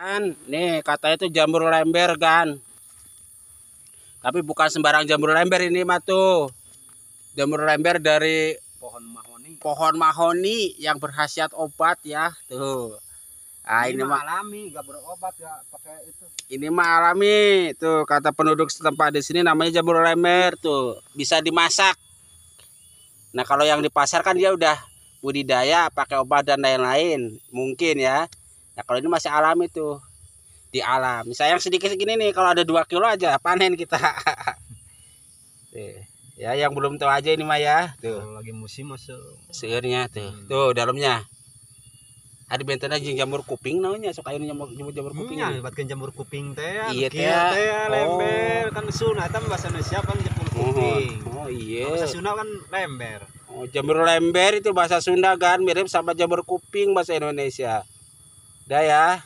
kan nih katanya itu jamur lember kan tapi bukan sembarang jamur lember ini mah tuh jamur lember dari pohon mahoni pohon mahoni yang berhasiat obat ya tuh nah, ini, ini mah alami gak berobat ya pakai itu ini mah alami tuh kata penduduk setempat di sini namanya jamur lember tuh bisa dimasak nah kalau yang di pasar kan dia udah budidaya pakai obat dan lain-lain mungkin ya Nah kalau ini masih alami tuh di alam. Misalnya sedikit segini nih kalau ada dua kilo aja panen kita. Ya yang belum tahu aja ini mah ya. Tuh. Kalau lagi musim masuk. Seirnya tuh. Hmm. Tuh dalamnya. Ada bentuknya jeung jamur kuping namanya sok ayo jamur jamur, jamur kuping. Hmm, iya, buatkan jamur kuping teh. Iya teh. Teh oh. lember oh. kan sunah tam bahasa Indonesia kan jamur oh, kuping. Oh, oh iya. Bahasa Sunda kan lember. Oh, jamur lember itu bahasa Sunda kan mirip sama jamur kuping bahasa Indonesia. 对呀。